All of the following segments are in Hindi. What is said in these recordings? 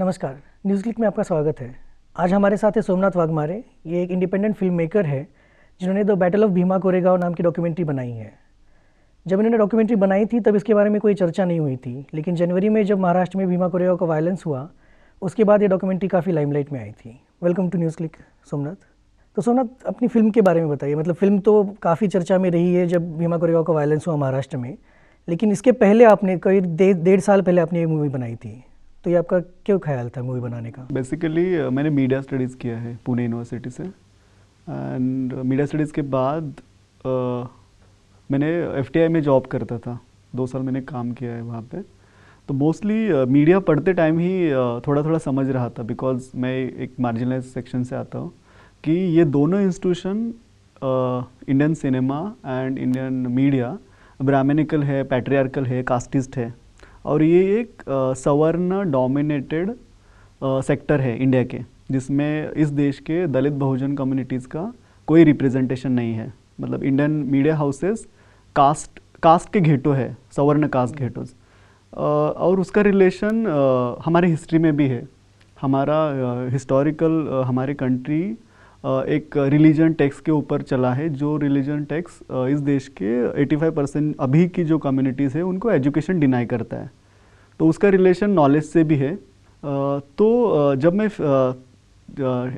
नमस्कार न्यूज़ क्लिक में आपका स्वागत है आज हमारे साथ है सोमनाथ वाघमारे ये एक इंडिपेंडेंट फिल्म मेकर है जिन्होंने the battle of Bhima Koregaon नाम की डॉक्यूमेंट्री बनाई है जब इन्होंने डॉक्यूमेंट्री बनाई थी तब इसके बारे में कोई चर्चा नहीं हुई थी लेकिन जनवरी में जब महाराष्ट्र में भीमा कोरेगा का वायलेंस हुआ उसके बाद ये डॉक्यूमेंट्री काफ़ी लाइमलाइट में आई थी welcome to news click Somnath तो सोमनाथ अपनी फिल्म के बारे में बताइए मतलब फिल्म तो काफ़ी चर्चा में रही है जब भीमा कोरेगा का वायलेंस हुआ महाराष्ट्र में लेकिन इसके पहले आपने कई डेढ़ साल पहले आपने ये मूवी बनाई थी तो ये आपका क्यों ख्याल था मूवी बनाने का बेसिकली uh, मैंने मीडिया स्टडीज़ किया है पुणे यूनिवर्सिटी से एंड मीडिया स्टडीज़ के बाद uh, मैंने एफ में जॉब करता था दो साल मैंने काम किया है वहाँ पे तो मोस्टली मीडिया uh, पढ़ते टाइम ही थोड़ा थोड़ा समझ रहा था बिकॉज मैं एक मार्जिनलाइज सेक्शन से आता हूँ कि ये दोनों institution Indian cinema and Indian media brahmanical है पैट्रियार्कल है कास्टिस्ट है और ये एक सवर्ण डोमिनेटेड सेक्टर है इंडिया के जिसमें इस देश के दलित बहुजन कम्युनिटीज़ का कोई रिप्रेजेंटेशन नहीं है मतलब Indian media houses caste caste के घेटो है सवर्ण कास्ट घेटोज और उसका रिलेशन हमारे हिस्ट्री में भी है हमारा हिस्टोरिकल हमारे कंट्री एक रिलीजन टैक्स के ऊपर चला है जो रिलीजन टैक्स इस देश के 85 परसेंट अभी की जो कम्युनिटीज़ है उनको एजुकेशन डिनाई करता है तो उसका रिलेशन नॉलेज से भी है तो जब मैं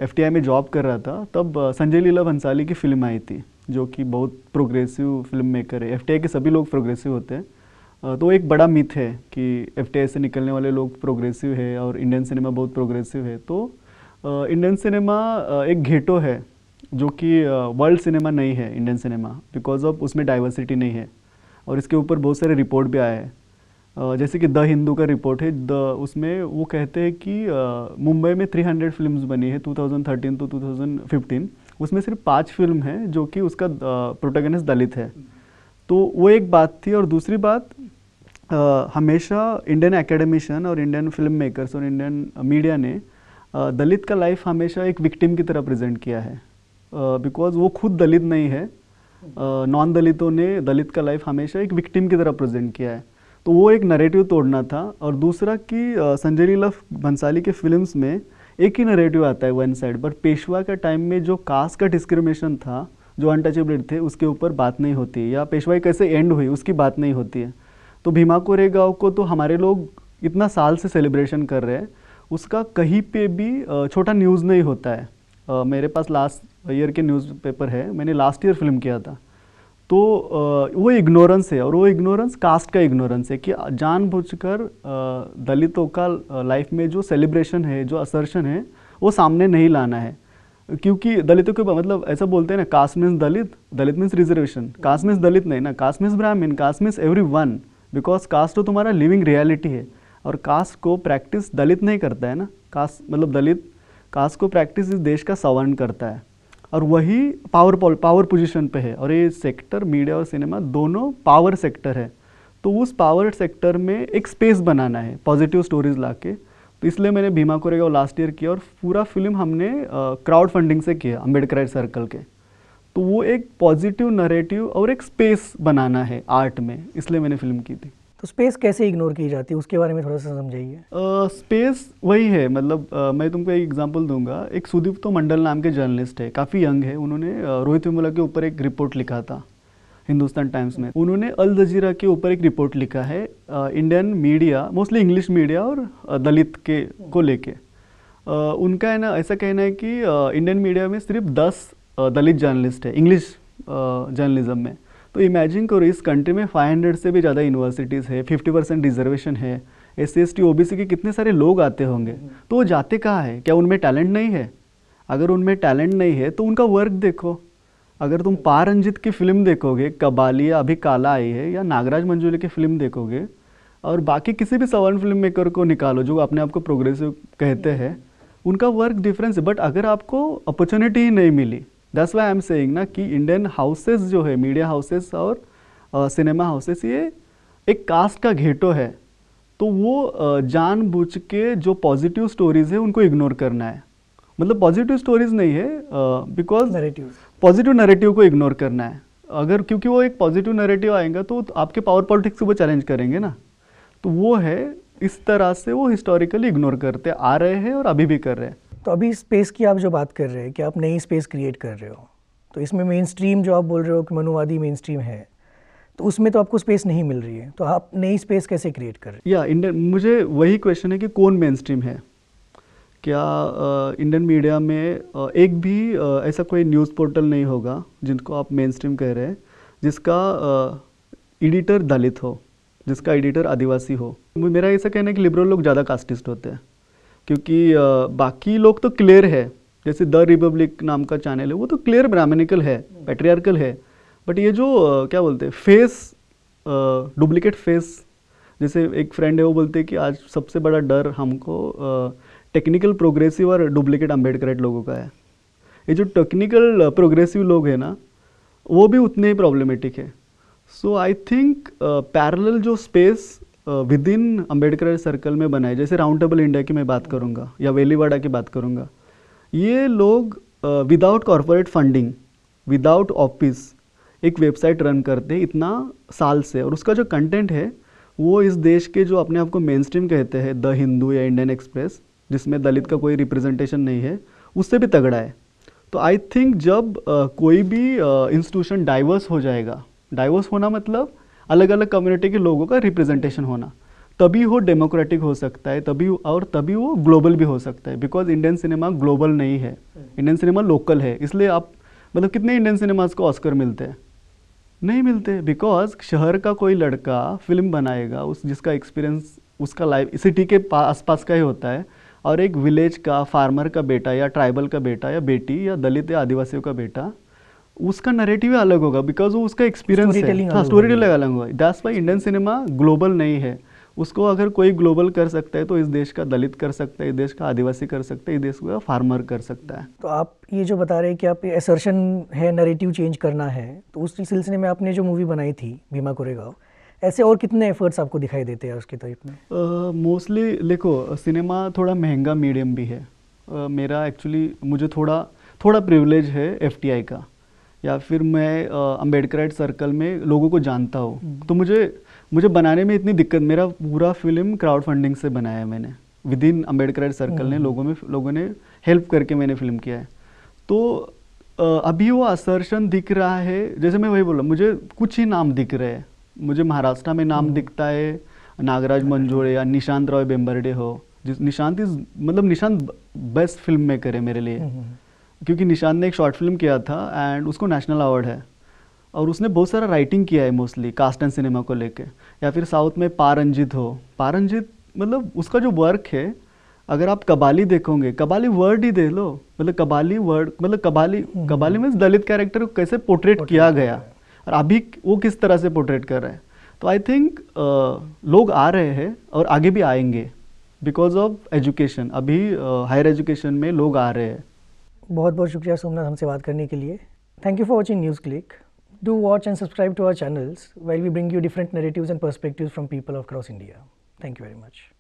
एफ में जॉब कर रहा था तब संजय लीला भंसाली की फिल्म आई थी जो कि बहुत प्रोग्रेसिव फिल्म मेकर है एफ के सभी लोग प्रोग्रेसिव होते हैं तो एक बड़ा मिथ है कि एफ से निकलने वाले लोग प्रोग्रेसिव है और इंडियन सिनेमा बहुत प्रोग्रेसिव है तो इंडियन सिनेमा एक घेटो है जो कि वर्ल्ड सिनेमा नहीं है इंडियन सिनेमा बिकॉज ऑफ उसमें डाइवर्सिटी नहीं है और इसके ऊपर बहुत सारे रिपोर्ट भी आए हैं Uh, जैसे कि द हिंदू का रिपोर्ट है द उसमें वो कहते हैं कि uh, मुंबई में 300 फिल्म्स बनी है 2013 टू 2015 उसमें सिर्फ पांच फिल्म है जो कि उसका प्रोटेगनिस्ट दलित है तो वो एक बात थी और दूसरी बात हमेशा इंडियन एकेडमिशन और इंडियन फिल्म मेकर्स और इंडियन मीडिया ने दलित का लाइफ हमेशा एक विक्टिम की तरह प्रेजेंट किया है बिकॉज वो खुद दलित नहीं है नॉन दलितों ने दलित का लाइफ हमेशा एक विक्टिम की तरह प्रेजेंट किया है तो वो एक नरेटिव तोड़ना था और दूसरा कि संजय लीला भंसाली के फिल्म्स में एक ही नरेटिव आता है वन साइड पर पेशवा के टाइम में जो कास्ट का डिस्क्रिमिनेशन था जो अनटचेबल थे उसके ऊपर बात नहीं होती या पेशवाई कैसे एंड हुई उसकी बात नहीं होती है तो भीमा कोरेगांव को तो हमारे लोग इतना साल से सेलिब्रेशन कर रहे हैं उसका कहीं पे भी छोटा न्यूज़ नहीं होता है मेरे पास लास्ट ईयर के न्यूज़पेपर है मैंने लास्ट ईयर फिल्म किया था तो वो इग्नोरेंस है और वो इग्नोरेंस कास्ट का इग्नोरेंस है कि जानबूझकर दलितों का लाइफ में जो सेलिब्रेशन है जो असर्शन है वो सामने नहीं लाना है क्योंकि दलितों के मतलब ऐसा बोलते हैं ना caste means Dalit Dalit means reservation caste means Dalit नहीं ना caste means Brahmin caste means everyone because caste तो तुम्हारा लिविंग रियलिटी है और कास्ट को प्रैक्टिस दलित नहीं करता है ना कास्ट मतलब दलित कास्ट को प्रैक्टिस इस देश का सवर्ण करता है और वही पावर पावर पोजीशन पे है और ये सेक्टर मीडिया और सिनेमा दोनों पावर सेक्टर है तो उस पावर सेक्टर में एक स्पेस बनाना है पॉजिटिव स्टोरीज ला के तो इसलिए मैंने भीमा कोरेगांव लास्ट ईयर किया और पूरा फिल्म हमने क्राउड फंडिंग से किया अम्बेडकर सर्कल के तो वो एक पॉजिटिव नरेटिव और एक स्पेस बनाना है आर्ट में इसलिए मैंने फिल्म की थी तो स्पेस कैसे इग्नोर की जाती है उसके बारे में थोड़ा सा समझाइए स्पेस uh, वही है मतलब uh, मैं तुमको एक एग्जांपल दूंगा एक सुदीप्तो मंडल नाम के जर्नलिस्ट है काफ़ी यंग है उन्होंने uh, रोहित विमला के ऊपर एक रिपोर्ट लिखा था हिंदुस्तान टाइम्स में उन्होंने अल जजीरा के ऊपर एक रिपोर्ट लिखा है Indian media mostly English media और दलित के को लेके उनका है ना ऐसा कहना है कि इंडियन मीडिया में सिर्फ दस दलित जर्नलिस्ट है इंग्लिश जर्नलिज्म में तो इमेजिन करो इस कंट्री में 500 से भी ज़्यादा यूनिवर्सिटीज़ है 50 परसेंट रिजर्वेशन है S C S T O B C के कितने सारे लोग आते होंगे तो वो जाते कहाँ है क्या उनमें टैलेंट नहीं है अगर उनमें टैलेंट नहीं है तो उनका वर्क देखो अगर तुम पार रंजित की फिल्म देखोगे कबालिया अभी काला आई है या नागराज मंजूली की फिल्म देखोगे और बाकी किसी भी सवर्ण फिल्म मेकर को निकालो जो अपने आप को प्रोग्रेसिव कहते हैं उनका वर्क डिफरेंस है बट अगर आपको अपॉर्चुनिटी ही नहीं मिली that's why I am saying ना कि इंडियन हाउसेस जो है मीडिया हाउसेस और सिनेमा uh, हाउसेस ये एक कास्ट का घेटो है तो वो uh, जानबूझ के जो पॉजिटिव स्टोरीज है उनको इग्नोर करना है मतलब पॉजिटिव स्टोरीज नहीं है बिकॉज पॉजिटिव नरेटिव को इग्नोर करना है अगर क्योंकि वो एक पॉजिटिव नरेटिव आएगा तो आपके पावर पॉलिटिक्स को चैलेंज करेंगे ना तो वो है इस तरह से वो हिस्टोरिकली इग्नोर करते आ रहे हैं और अभी भी कर रहे हैं तो अभी स्पेस की आप जो बात कर रहे हैं कि आप नई स्पेस क्रिएट कर रहे हो तो इसमें मेन स्ट्रीम जो आप बोल रहे हो कि मनुवादी मेन स्ट्रीम है तो उसमें तो आपको स्पेस नहीं मिल रही है तो आप नई स्पेस कैसे क्रिएट कर रहे हैं या इंडियन मुझे वही क्वेश्चन है कि कौन मेन स्ट्रीम है क्या इंडियन मीडिया में आ, एक भी आ, ऐसा कोई न्यूज़ पोर्टल नहीं होगा जिनको आप मेन स्ट्रीम कह रहे हैं जिसका एडिटर दलित हो जिसका एडिटर आदिवासी हो मेरा ऐसा कहना है कि लिबरल लोग ज़्यादा कास्टिस्ट होते हैं क्योंकि बाकी लोग तो क्लियर है जैसे द रिपब्लिक नाम का चैनल है वो तो क्लियर ब्राह्मणिकल है पेट्रियार्कल है बट ये जो क्या बोलते हैं फेस डुप्लीकेट फेस जैसे एक फ्रेंड है वो बोलते हैं कि आज सबसे बड़ा डर हमको टेक्निकल प्रोग्रेसिव और डुप्लीकेट अम्बेडकरेट लोगों का है ये जो टेक्निकल प्रोग्रेसिव लोग हैं ना वो भी उतने ही प्रॉब्लमेटिक है सो आई थिंक पैरल जो space within Ambedkar circle में बनाए जैसे राउंड टेबल इंडिया की मैं बात करूँगा या वेलीवाड़ा की बात करूँगा ये लोग without corporate funding without office एक वेबसाइट रन करते हैं इतना साल से और उसका जो कंटेंट है वो इस देश के जो अपने आप को मेन स्ट्रीम कहते हैं द हिंदू या इंडियन एक्सप्रेस जिसमें दलित का कोई रिप्रेजेंटेशन नहीं है उससे भी तगड़ा है तो आई थिंक जब uh, कोई भी इंस्टीट्यूशन uh, डाइवर्स हो जाएगा डाइवर्स होना मतलब अलग अलग कम्युनिटी के लोगों का रिप्रेजेंटेशन होना तभी वो डेमोक्रेटिक हो सकता है तभी और तभी वो ग्लोबल भी हो सकता है बिकॉज इंडियन सिनेमा ग्लोबल नहीं है इंडियन सिनेमा लोकल है इसलिए आप मतलब कितने इंडियन सिनेमाज को ऑस्कर मिलते हैं नहीं मिलते बिकॉज शहर का कोई लड़का फिल्म बनाएगा उस जिसका एक्सपीरियंस उसका लाइफ सिटी के आसपास का ही होता है और एक विलेज का फार्मर का बेटा या ट्राइबल का बेटा या बेटी या दलित या आदिवासियों का बेटा उसका नरेटिव अलग होगा बिकॉज वो उसका एक्सपीरियंस है स्टोरी हाँ, टेलिंग अलग होगा that's why Indian cinema global नहीं है उसको अगर कोई ग्लोबल कर सकता है तो इस देश का दलित कर सकता है इस देश का आदिवासी कर सकता है इस देश का फार्मर कर सकता है तो आप ये जो बता रहे हैं कि आप एसर्शन है नरेटिव चेंज करना है तो उस सिलसिले में आपने जो मूवी बनाई थी भीमा कोरेगांव ऐसे और कितने एफर्ट्स आपको दिखाई देते हैं उसकी तरफ में मोस्टली देखो सिनेमा थोड़ा महंगा मीडियम भी है uh, मेरा एक्चुअली मुझे थोड़ा थोड़ा प्रिविलेज है एफ का या फिर मैं अम्बेडकर सर्कल में लोगों को जानता हूँ हम्म। तो मुझे मुझे बनाने में इतनी दिक्कत मेरा पूरा फिल्म क्राउड फंडिंग से बनाया है मैंने विद इन अम्बेडकर सर्कल ने हम्म। लोगों में लोगों ने हेल्प करके मैंने फिल्म किया है तो अभी वो असर्शन दिख रहा है जैसे मैं वही बोला मुझे कुछ ही नाम दिख रहे हैं मुझे महाराष्ट्र में नाम हम्म। दिखता है नागराज मंजोड़े या निशांत रॉय बेम्बरडे हो जिस निशांत इज मतलब निशांत बेस्ट फिल्म मेकर है मेरे लिए क्योंकि निशान ने एक शॉर्ट फिल्म किया था एंड उसको नेशनल अवार्ड है और उसने बहुत सारा राइटिंग किया है मोस्टली कास्ट एंड सिनेमा को लेके या फिर साउथ में पारंजित हो पारंजित मतलब उसका जो वर्क है अगर आप कबाली देखोगे कबाली वर्ड ही देख लो मतलब कबाली वर्ड मतलब कबाली हम्म। कबाली मीन्स दलित कैरेक्टर को कैसे पोर्ट्रेट किया गया और अभी वो किस तरह से पोर्ट्रेट कर रहे हैं तो आई थिंक लोग आ रहे हैं और आगे भी आएंगे बिकॉज ऑफ एजुकेशन अभी हायर uh, एजुकेशन में लोग आ रहे हैं बहुत बहुत शुक्रिया सोमनाथ हमसे बात करने के लिए thank you for watching NewsClick do watch and subscribe to our channels well we bring you different narrative and perspective from people of cross India thank you very much